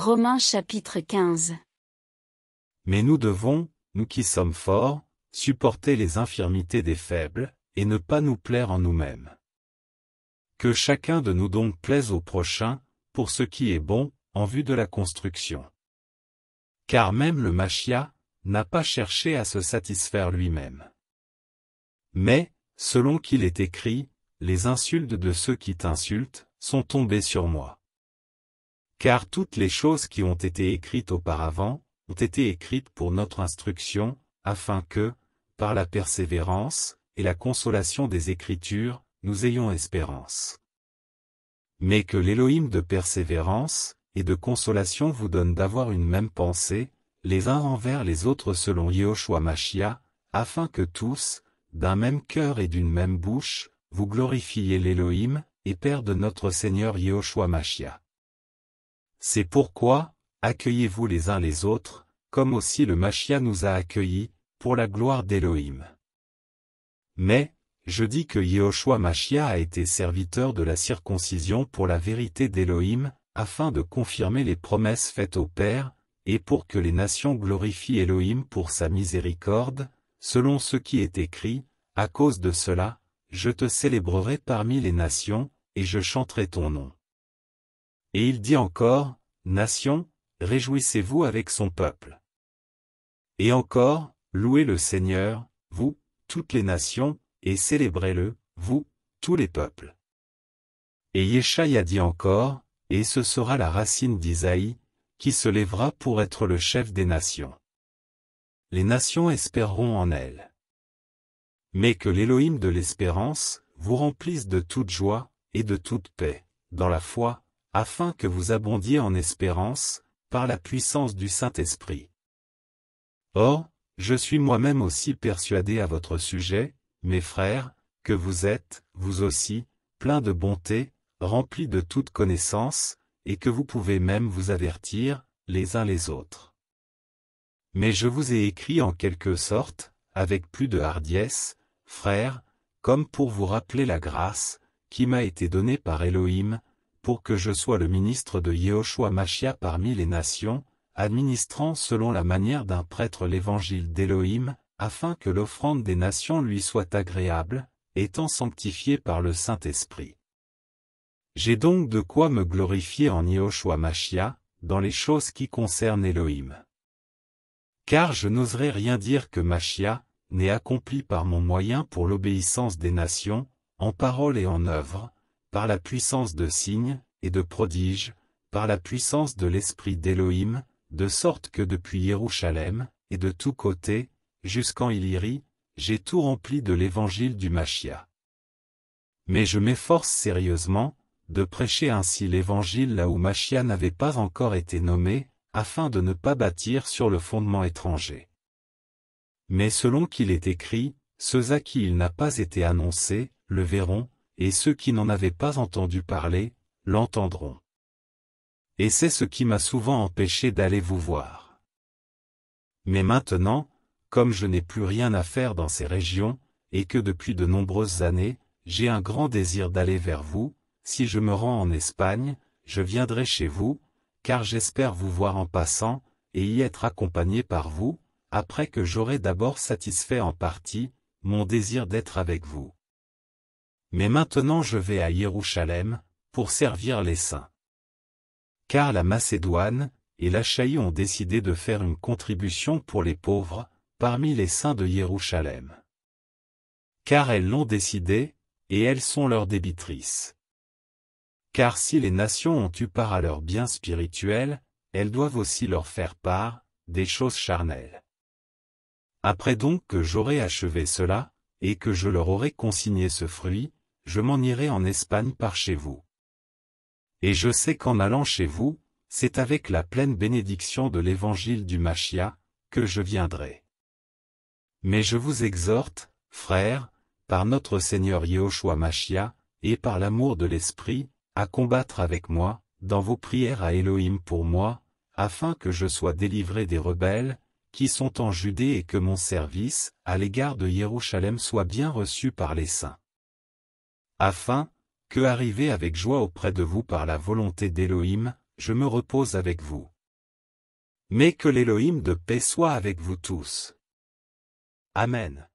Romains chapitre 15. Mais nous devons, nous qui sommes forts, supporter les infirmités des faibles, et ne pas nous plaire en nous-mêmes. Que chacun de nous donc plaise au prochain, pour ce qui est bon, en vue de la construction. Car même le Machia, n'a pas cherché à se satisfaire lui-même. Mais, selon qu'il est écrit, les insultes de ceux qui t'insultent, sont tombées sur moi. Car toutes les choses qui ont été écrites auparavant, ont été écrites pour notre instruction, afin que, par la persévérance, et la consolation des Écritures, nous ayons espérance. Mais que l'Élohim de persévérance, et de consolation vous donne d'avoir une même pensée, les uns envers les autres selon Yehoshua Machia, afin que tous, d'un même cœur et d'une même bouche, vous glorifiez l'Élohim, et Père de notre Seigneur Yehoshua Machia. C'est pourquoi, accueillez-vous les uns les autres, comme aussi le Machia nous a accueillis, pour la gloire d'Élohim. Mais, je dis que Yehoshua Machia a été serviteur de la circoncision pour la vérité d'Élohim, afin de confirmer les promesses faites au Père, et pour que les nations glorifient Élohim pour sa miséricorde, selon ce qui est écrit, à cause de cela, je te célébrerai parmi les nations, et je chanterai ton nom. Et il dit encore, Nation, réjouissez-vous avec son peuple. Et encore, louez le Seigneur, vous, toutes les nations, et célébrez-le, vous, tous les peuples. Et Yeshaïa dit encore, et ce sera la racine d'Isaïe, qui se lèvera pour être le chef des nations. Les nations espéreront en elle. Mais que l'Élohim de l'espérance vous remplisse de toute joie, et de toute paix, dans la foi, afin que vous abondiez en espérance, par la puissance du Saint-Esprit. Or, je suis moi-même aussi persuadé à votre sujet, mes frères, que vous êtes, vous aussi, plein de bonté, remplis de toute connaissance, et que vous pouvez même vous avertir, les uns les autres. Mais je vous ai écrit en quelque sorte, avec plus de hardiesse, frères, comme pour vous rappeler la grâce, qui m'a été donnée par Elohim, pour que je sois le ministre de Yehoshua Machia parmi les nations, administrant selon la manière d'un prêtre l'évangile d'Élohim, afin que l'offrande des nations lui soit agréable, étant sanctifiée par le Saint-Esprit. J'ai donc de quoi me glorifier en Yehoshua Machia, dans les choses qui concernent Élohim. Car je n'oserais rien dire que Machia, n'est accompli par mon moyen pour l'obéissance des nations, en parole et en œuvre, par la puissance de signes, et de prodiges, par la puissance de l'Esprit d'Élohim, de sorte que depuis Jérusalem, et de tous côtés, jusqu'en Illyrie, j'ai tout rempli de l'évangile du Machia. Mais je m'efforce sérieusement, de prêcher ainsi l'évangile là où Machia n'avait pas encore été nommé, afin de ne pas bâtir sur le fondement étranger. Mais selon qu'il est écrit, ceux à qui il n'a pas été annoncé, le verront, et ceux qui n'en avaient pas entendu parler, l'entendront. Et c'est ce qui m'a souvent empêché d'aller vous voir. Mais maintenant, comme je n'ai plus rien à faire dans ces régions, et que depuis de nombreuses années, j'ai un grand désir d'aller vers vous, si je me rends en Espagne, je viendrai chez vous, car j'espère vous voir en passant, et y être accompagné par vous, après que j'aurai d'abord satisfait en partie, mon désir d'être avec vous. Mais maintenant je vais à Jérusalem, pour servir les saints. Car la Macédoine et l'Achaïe ont décidé de faire une contribution pour les pauvres, parmi les saints de Jérusalem. Car elles l'ont décidé, et elles sont leurs débitrices. Car si les nations ont eu part à leurs biens spirituels, elles doivent aussi leur faire part, des choses charnelles. Après donc que j'aurai achevé cela, et que je leur aurai consigné ce fruit, je m'en irai en Espagne par chez vous. Et je sais qu'en allant chez vous, c'est avec la pleine bénédiction de l'évangile du Machia, que je viendrai. Mais je vous exhorte, frères, par notre Seigneur Yehoshua Machia, et par l'amour de l'Esprit, à combattre avec moi, dans vos prières à Elohim pour moi, afin que je sois délivré des rebelles, qui sont en Judée et que mon service, à l'égard de Jérusalem soit bien reçu par les saints afin que, arrivé avec joie auprès de vous par la volonté d'Élohim, je me repose avec vous. Mais que l'Élohim de paix soit avec vous tous. Amen.